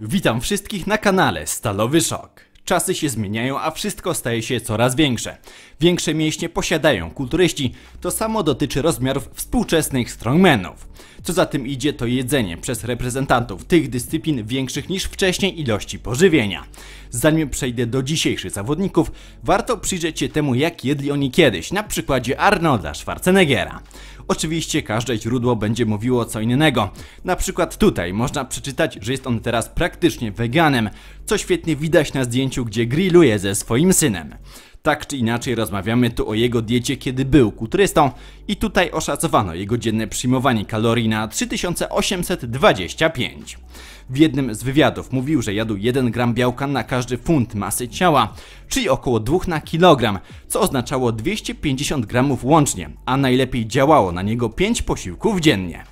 Witam wszystkich na kanale Stalowy Szok. Czasy się zmieniają, a wszystko staje się coraz większe. Większe mięśnie posiadają kulturyści, to samo dotyczy rozmiarów współczesnych strongmenów. Co za tym idzie to jedzenie przez reprezentantów tych dyscyplin większych niż wcześniej ilości pożywienia. Zanim przejdę do dzisiejszych zawodników, warto przyjrzeć się temu jak jedli oni kiedyś, na przykładzie Arnolda Schwarzeneggera. Oczywiście każde źródło będzie mówiło co innego. Na przykład tutaj można przeczytać, że jest on teraz praktycznie weganem, co świetnie widać na zdjęciu, gdzie grilluje ze swoim synem. Tak czy inaczej rozmawiamy tu o jego diecie, kiedy był kulturystą i tutaj oszacowano jego dzienne przyjmowanie kalorii na 3825. W jednym z wywiadów mówił, że jadł 1 gram białka na każdy funt masy ciała, czyli około 2 na kilogram, co oznaczało 250 gramów łącznie, a najlepiej działało na niego 5 posiłków dziennie.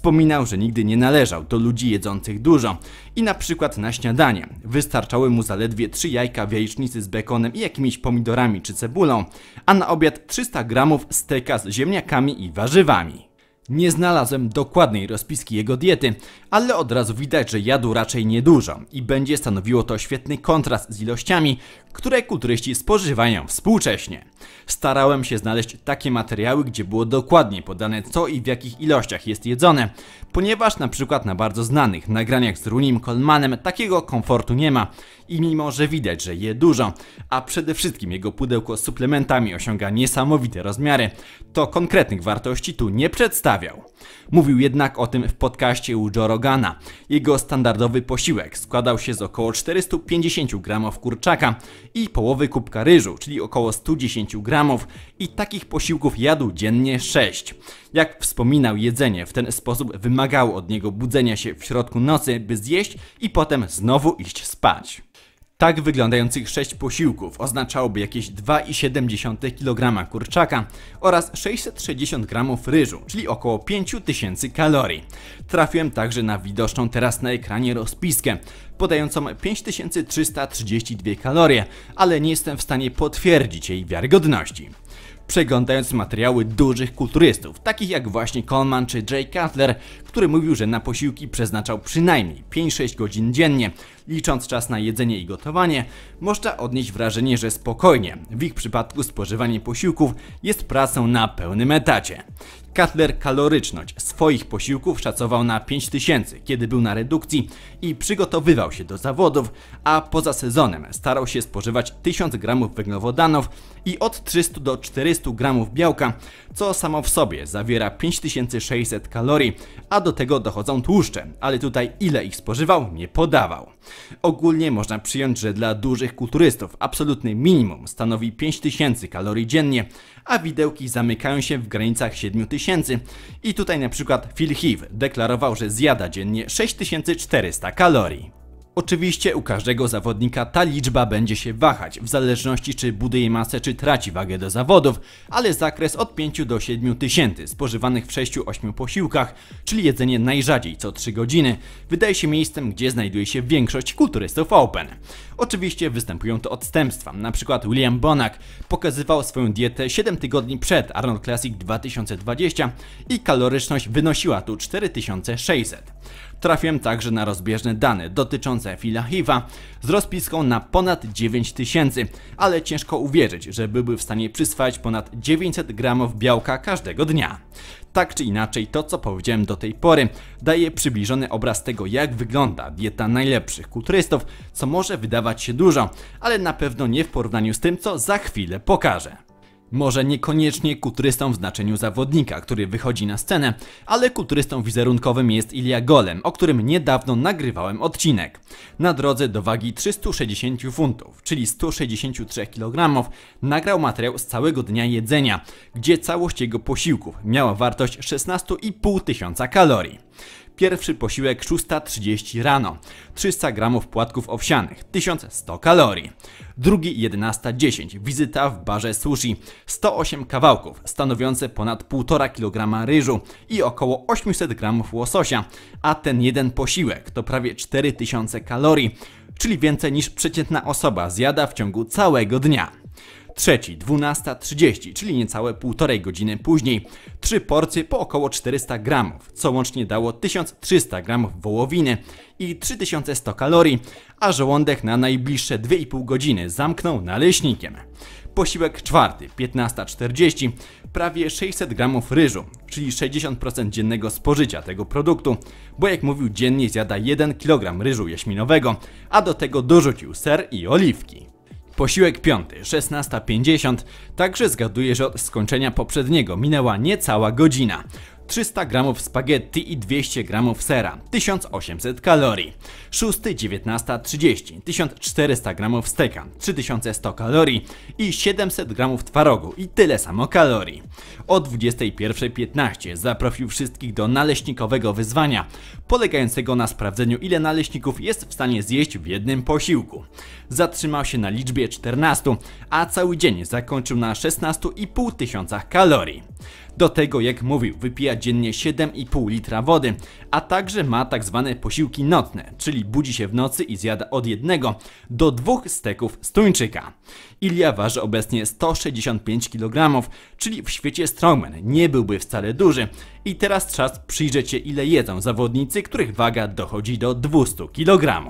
Wspominał, że nigdy nie należał do ludzi jedzących dużo i na przykład na śniadanie. Wystarczały mu zaledwie 3 jajka w jajecznicy z bekonem i jakimiś pomidorami czy cebulą, a na obiad 300 gramów steka z ziemniakami i warzywami. Nie znalazłem dokładnej rozpiski jego diety, ale od razu widać, że jadł raczej niedużo i będzie stanowiło to świetny kontrast z ilościami, które kulturyści spożywają współcześnie. Starałem się znaleźć takie materiały, gdzie było dokładnie podane co i w jakich ilościach jest jedzone, ponieważ na przykład na bardzo znanych nagraniach z Runim Colmanem takiego komfortu nie ma i mimo, że widać, że je dużo, a przede wszystkim jego pudełko z suplementami osiąga niesamowite rozmiary, to konkretnych wartości tu nie przedstawia. Mówił jednak o tym w podcaście u Joe Rogana. Jego standardowy posiłek składał się z około 450 gramów kurczaka i połowy kubka ryżu, czyli około 110 gramów i takich posiłków jadł dziennie 6. Jak wspominał, jedzenie w ten sposób wymagało od niego budzenia się w środku nocy, by zjeść i potem znowu iść spać. Tak wyglądających 6 posiłków oznaczałoby jakieś 2,7 kg kurczaka oraz 660 g ryżu, czyli około 5000 kalorii. Trafiłem także na widoczną teraz na ekranie rozpiskę, podającą 5332 kalorie, ale nie jestem w stanie potwierdzić jej wiarygodności przeglądając materiały dużych kulturystów, takich jak właśnie Coleman czy Jay Cutler, który mówił, że na posiłki przeznaczał przynajmniej 5-6 godzin dziennie. Licząc czas na jedzenie i gotowanie, można odnieść wrażenie, że spokojnie. W ich przypadku spożywanie posiłków jest pracą na pełnym etacie. Cutler kaloryczność swoich posiłków szacował na 5000, kiedy był na redukcji i przygotowywał się do zawodów, a poza sezonem starał się spożywać 1000 g węglowodanów i od 300 do 400 g białka, co samo w sobie zawiera 5600 kalorii, a do tego dochodzą tłuszcze, ale tutaj ile ich spożywał, nie podawał. Ogólnie można przyjąć, że dla dużych kulturystów absolutny minimum stanowi 5000 kalorii dziennie, a widełki zamykają się w granicach 7000. I tutaj na przykład Phil Heath deklarował, że zjada dziennie 6400 kalorii. Oczywiście u każdego zawodnika ta liczba będzie się wahać, w zależności czy buduje masę, czy traci wagę do zawodów, ale zakres od 5 do 7 tysięcy, spożywanych w 6-8 posiłkach, czyli jedzenie najrzadziej co 3 godziny, wydaje się miejscem, gdzie znajduje się większość kulturystów Open. Oczywiście występują to odstępstwa, np. William Bonak pokazywał swoją dietę 7 tygodni przed Arnold Classic 2020 i kaloryczność wynosiła tu 4600 trafiłem także na rozbieżne dane dotyczące fila hiv z rozpiską na ponad 9000, ale ciężko uwierzyć, że byłby w stanie przyswajać ponad 900 gramów białka każdego dnia. Tak czy inaczej, to co powiedziałem do tej pory daje przybliżony obraz tego, jak wygląda dieta najlepszych kulturystów, co może wydawać się dużo, ale na pewno nie w porównaniu z tym, co za chwilę pokażę. Może niekoniecznie kulturystą w znaczeniu zawodnika, który wychodzi na scenę, ale kulturystą wizerunkowym jest Ilia Golem, o którym niedawno nagrywałem odcinek. Na drodze do wagi 360 funtów, czyli 163 kg, nagrał materiał z całego dnia jedzenia, gdzie całość jego posiłków miała wartość 16,5 tysiąca kalorii. Pierwszy posiłek 6.30 rano. 300 gramów płatków owsianych, 1100 kalorii. Drugi 11.10. Wizyta w barze sushi. 108 kawałków, stanowiące ponad 1,5 kg ryżu i około 800 gramów łososia. A ten jeden posiłek to prawie 4000 kalorii, czyli więcej niż przeciętna osoba zjada w ciągu całego dnia trzeci, 12.30, czyli niecałe półtorej godziny później. Trzy porcje po około 400 gramów, co łącznie dało 1300 gramów wołowiny i 3100 kalorii, a żołądek na najbliższe 2,5 godziny zamknął naleśnikiem. Posiłek czwarty, 15.40, prawie 600 gramów ryżu, czyli 60% dziennego spożycia tego produktu, bo jak mówił dziennie zjada 1 kg ryżu jaśminowego, a do tego dorzucił ser i oliwki. Posiłek piąty, 16.50, także zgaduję, że od skończenia poprzedniego minęła niecała godzina. 300 gramów spaghetti i 200 gramów sera, 1800 kalorii. 6, 19.30, 1400 gramów steka, 3100 kalorii i 700 gramów twarogu i tyle samo kalorii. O 21.15 zaprosił wszystkich do naleśnikowego wyzwania, polegającego na sprawdzeniu ile naleśników jest w stanie zjeść w jednym posiłku. Zatrzymał się na liczbie 14, a cały dzień zakończył na 16,5 tysiącach kalorii. Do tego, jak mówił, wypija dziennie 7,5 litra wody, a także ma tak zwane posiłki nocne, czyli budzi się w nocy i zjada od jednego do dwóch steków z tuńczyka. Ilia waży obecnie 165 kg, czyli w świecie strongman nie byłby wcale duży. I teraz czas przyjrzeć się ile jedzą zawodnicy, których waga dochodzi do 200 kg.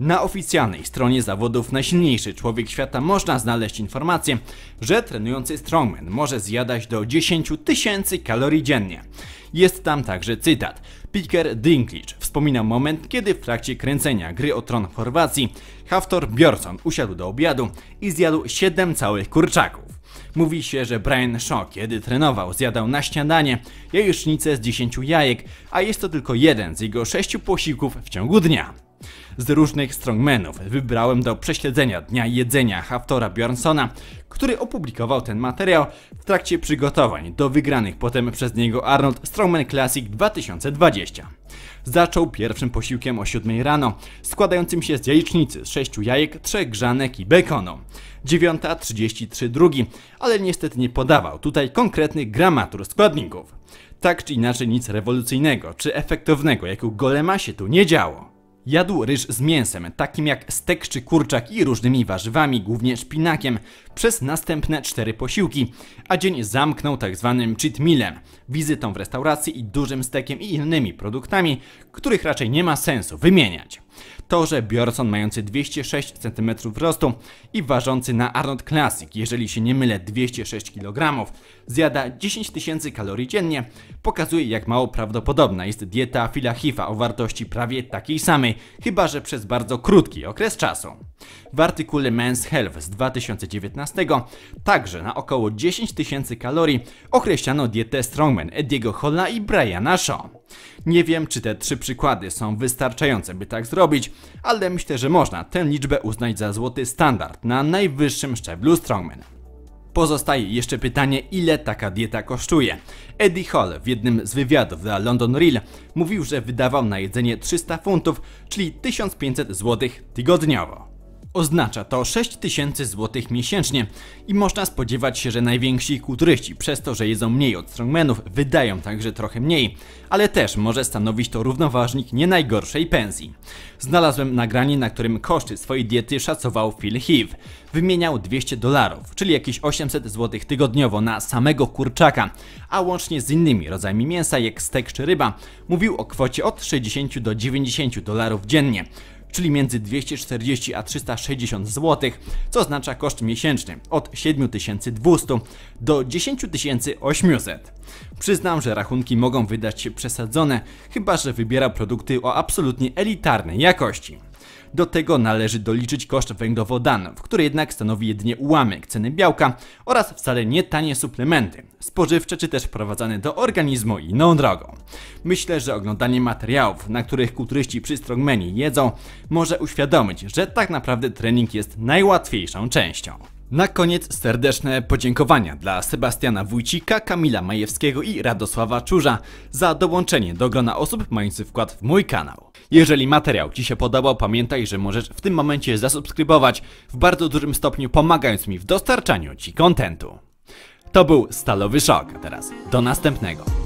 Na oficjalnej stronie zawodów Najsilniejszy Człowiek Świata można znaleźć informację, że trenujący strongman może zjadać do 10 tysięcy kalorii dziennie. Jest tam także cytat. Piker Dinklage wspominał moment, kiedy w trakcie kręcenia gry o tron w Chorwacji Haftor Bjorson usiadł do obiadu i zjadł 7 całych kurczaków. Mówi się, że Brian Shaw, kiedy trenował, zjadał na śniadanie jajusznicę z 10 jajek, a jest to tylko jeden z jego sześciu posiłków w ciągu dnia. Z różnych strongmanów wybrałem do prześledzenia Dnia Jedzenia Haftora Bjornsona, który opublikował ten materiał w trakcie przygotowań do wygranych potem przez niego Arnold Strongman Classic 2020. Zaczął pierwszym posiłkiem o 7 rano, składającym się z jajecznicy, z 6 jajek, 3 grzanek i bekonu. 9.33 drugi, ale niestety nie podawał tutaj konkretnych gramatur składników. Tak czy inaczej nic rewolucyjnego czy efektownego, jak u Golema się tu nie działo. Jadł ryż z mięsem, takim jak stek czy kurczak i różnymi warzywami, głównie szpinakiem, przez następne cztery posiłki, a dzień zamknął tzw. Tak cheat mealem, wizytą w restauracji i dużym stekiem i innymi produktami, których raczej nie ma sensu wymieniać. To, że Bjornsson mający 206 cm wzrostu i ważący na Arnold Classic, jeżeli się nie mylę 206 kg, zjada 10 tysięcy kalorii dziennie, pokazuje jak mało prawdopodobna jest dieta Filahifa o wartości prawie takiej samej, chyba że przez bardzo krótki okres czasu. W artykule Men's Health z 2019 także na około 10 tysięcy kalorii określano dietę Strongman Ediego Holla i Briana Shaw. Nie wiem, czy te trzy przykłady są wystarczające, by tak zrobić, ale myślę, że można tę liczbę uznać za złoty standard na najwyższym szczeblu strongman. Pozostaje jeszcze pytanie, ile taka dieta kosztuje. Eddie Hall w jednym z wywiadów dla London Real mówił, że wydawał na jedzenie 300 funtów, czyli 1500 zł tygodniowo. Oznacza to 6000 zł miesięcznie i można spodziewać się, że najwięksi kulturyści przez to, że jedzą mniej od strongmanów, wydają także trochę mniej, ale też może stanowić to równoważnik nie najgorszej pensji. Znalazłem nagranie, na którym koszty swojej diety szacował Phil Heave. Wymieniał 200 dolarów, czyli jakieś 800 zł tygodniowo na samego kurczaka, a łącznie z innymi rodzajami mięsa jak stek czy ryba, mówił o kwocie od 60 do 90 dolarów dziennie czyli między 240 a 360 zł, co oznacza koszt miesięczny od 7200 do 10800. Przyznam, że rachunki mogą wydać się przesadzone, chyba że wybiera produkty o absolutnie elitarnej jakości. Do tego należy doliczyć koszt węglowodanów, który jednak stanowi jedynie ułamek ceny białka oraz wcale nie tanie suplementy, spożywcze czy też wprowadzane do organizmu inną drogą. Myślę, że oglądanie materiałów, na których kulturyści przy strongmeni jedzą, może uświadomić, że tak naprawdę trening jest najłatwiejszą częścią. Na koniec serdeczne podziękowania dla Sebastiana Wójcika, Kamila Majewskiego i Radosława Czurza za dołączenie do grona osób mających wkład w mój kanał. Jeżeli materiał Ci się podobał, pamiętaj, że możesz w tym momencie zasubskrybować w bardzo dużym stopniu pomagając mi w dostarczaniu Ci kontentu. To był Stalowy Szok, a teraz do następnego.